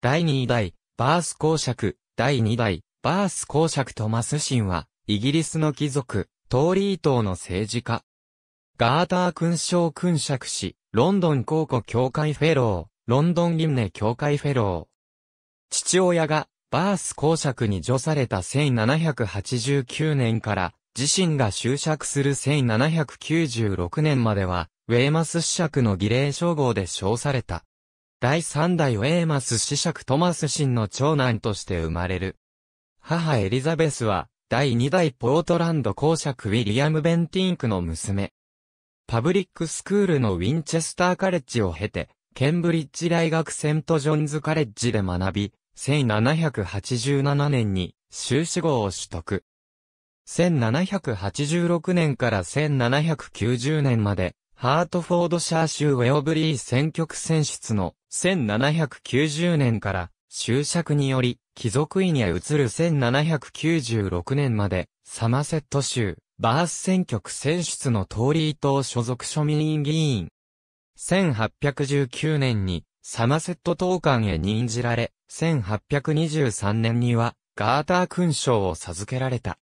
第2代、バース公爵、第2代、バース公爵トマスシンは、イギリスの貴族、トーリー党の政治家。ガーター勲章勲爵士、ロンドン考古協会フェロー、ロンドンムネ協会フェロー。父親が、バース公爵に除された1789年から、自身が就職する1796年までは、ウェーマス子爵の儀礼称号で称された。第三代ウェーマス子爵トマス神の長男として生まれる。母エリザベスは、第二代ポートランド公爵ウィリアム・ベンティンクの娘。パブリックスクールのウィンチェスターカレッジを経て、ケンブリッジ大学セントジョンズカレッジで学び、1787年に修士号を取得。1786年から1790年までハートフォードシャー州ウェオブリー選挙区選出の1790年から終着により貴族院へ移る1796年までサマセット州バース選挙区選出のトーリー党所属庶民議員。1819年にサマセット党官へ任じられ、1823年にはガーター勲章を授けられた。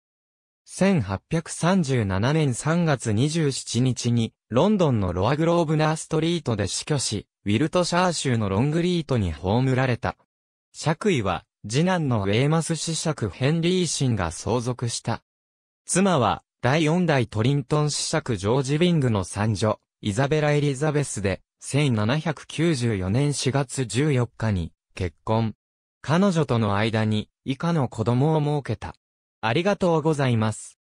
1837年3月27日に、ロンドンのロアグローブナーストリートで死去し、ウィルトシャー州のロングリートに葬られた。爵位は、次男のウェーマス子爵ヘンリーシンが相続した。妻は、第四代トリントン子爵ジョージ・ウィングの三女、イザベラ・エリザベスで、1794年4月14日に、結婚。彼女との間に、以下の子供を設けた。ありがとうございます。